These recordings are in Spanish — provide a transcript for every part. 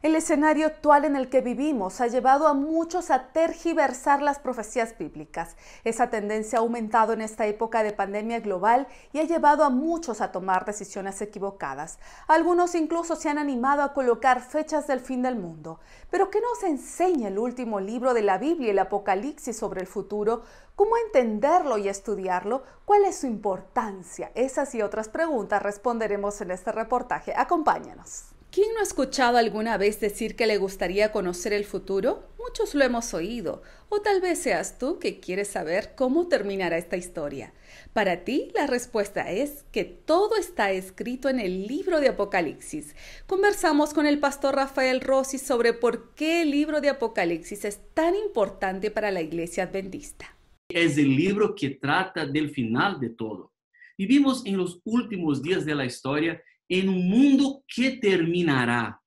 El escenario actual en el que vivimos ha llevado a muchos a tergiversar las profecías bíblicas. Esa tendencia ha aumentado en esta época de pandemia global y ha llevado a muchos a tomar decisiones equivocadas. Algunos incluso se han animado a colocar fechas del fin del mundo. Pero ¿qué nos enseña el último libro de la Biblia, el Apocalipsis, sobre el futuro? ¿Cómo entenderlo y estudiarlo? ¿Cuál es su importancia? Esas y otras preguntas responderemos en este reportaje. Acompáñanos. ¿Quién no ha escuchado alguna vez decir que le gustaría conocer el futuro? Muchos lo hemos oído, o tal vez seas tú que quieres saber cómo terminará esta historia. Para ti, la respuesta es que todo está escrito en el libro de Apocalipsis. Conversamos con el pastor Rafael Rossi sobre por qué el libro de Apocalipsis es tan importante para la iglesia adventista. Es el libro que trata del final de todo. Vivimos en los últimos días de la historia en un mundo que terminará.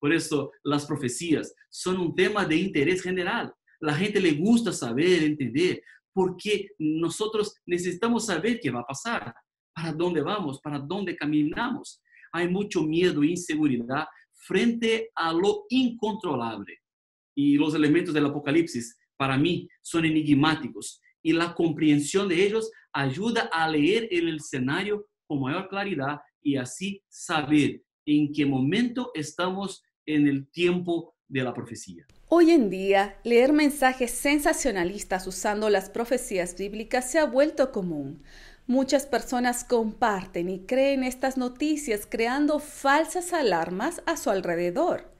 Por eso las profecías son un tema de interés general. La gente le gusta saber, entender, porque nosotros necesitamos saber qué va a pasar, para dónde vamos, para dónde caminamos. Hay mucho miedo e inseguridad frente a lo incontrolable. Y los elementos del Apocalipsis para mí son enigmáticos y la comprensión de ellos ayuda a leer el escenario con mayor claridad y así saber en qué momento estamos en el tiempo de la profecía. Hoy en día, leer mensajes sensacionalistas usando las profecías bíblicas se ha vuelto común. Muchas personas comparten y creen estas noticias creando falsas alarmas a su alrededor.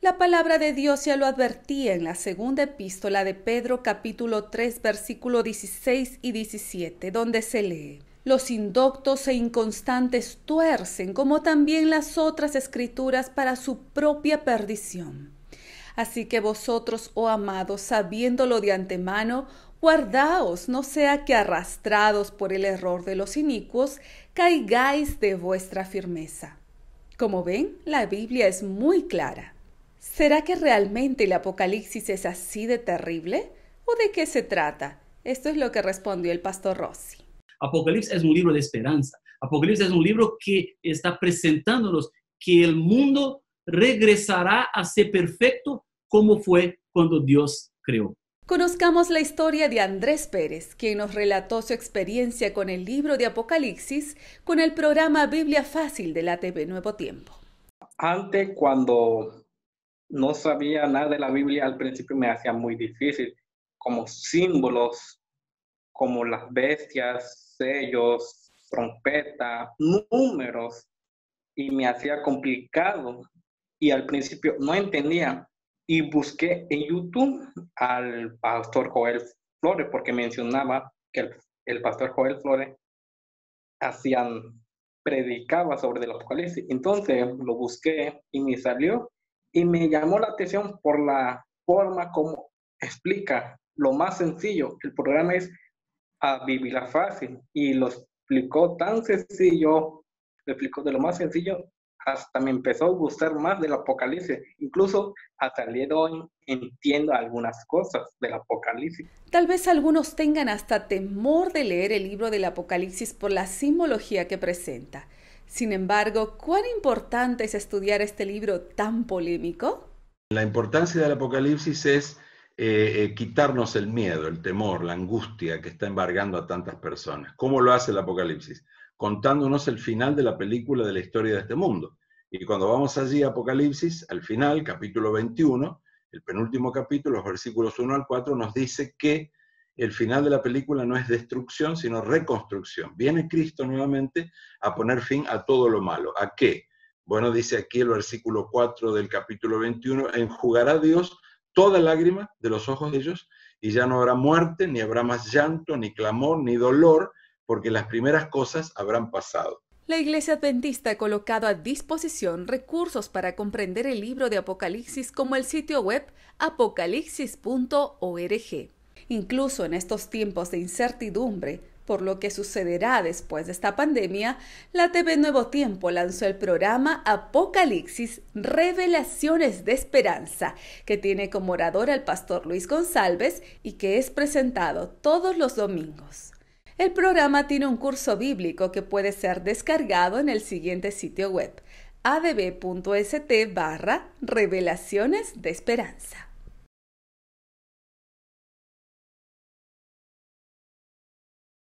La palabra de Dios ya lo advertía en la segunda epístola de Pedro capítulo 3 versículo 16 y 17, donde se lee los indoctos e inconstantes tuercen, como también las otras escrituras, para su propia perdición. Así que vosotros, oh amados, sabiéndolo de antemano, guardaos, no sea que arrastrados por el error de los inicuos, caigáis de vuestra firmeza. Como ven, la Biblia es muy clara. ¿Será que realmente el Apocalipsis es así de terrible? ¿O de qué se trata? Esto es lo que respondió el pastor Rossi. Apocalipsis es un libro de esperanza. Apocalipsis es un libro que está presentándonos que el mundo regresará a ser perfecto como fue cuando Dios creó. Conozcamos la historia de Andrés Pérez, quien nos relató su experiencia con el libro de Apocalipsis con el programa Biblia Fácil de la TV Nuevo Tiempo. Antes, cuando no sabía nada de la Biblia, al principio me hacía muy difícil, como símbolos como las bestias, sellos, trompeta, números, y me hacía complicado. Y al principio no entendía. Y busqué en YouTube al pastor Joel Flores, porque mencionaba que el, pastor Joel Flores hacían, predicaba sobre el Apocalipsis. Entonces lo busqué y me salió. Y me llamó la atención por la forma como explica lo más sencillo. El programa es a la fácil y lo explicó tan sencillo, lo explicó de lo más sencillo, hasta me empezó a gustar más del Apocalipsis. Incluso hasta el día de hoy entiendo algunas cosas del Apocalipsis. Tal vez algunos tengan hasta temor de leer el libro del Apocalipsis por la simbología que presenta. Sin embargo, ¿cuán importante es estudiar este libro tan polémico? La importancia del Apocalipsis es eh, eh, quitarnos el miedo, el temor, la angustia que está embargando a tantas personas. ¿Cómo lo hace el Apocalipsis? Contándonos el final de la película de la historia de este mundo. Y cuando vamos allí Apocalipsis, al final, capítulo 21, el penúltimo capítulo, los versículos 1 al 4, nos dice que el final de la película no es destrucción, sino reconstrucción. Viene Cristo nuevamente a poner fin a todo lo malo. ¿A qué? Bueno, dice aquí el versículo 4 del capítulo 21, enjugará Dios toda lágrima de los ojos de ellos, y ya no habrá muerte, ni habrá más llanto, ni clamor, ni dolor, porque las primeras cosas habrán pasado. La Iglesia Adventista ha colocado a disposición recursos para comprender el libro de Apocalipsis como el sitio web apocalipsis.org. Incluso en estos tiempos de incertidumbre, por lo que sucederá después de esta pandemia, la TV Nuevo Tiempo lanzó el programa Apocalipsis Revelaciones de Esperanza, que tiene como orador al pastor Luis González y que es presentado todos los domingos. El programa tiene un curso bíblico que puede ser descargado en el siguiente sitio web adb.st barra revelaciones de esperanza.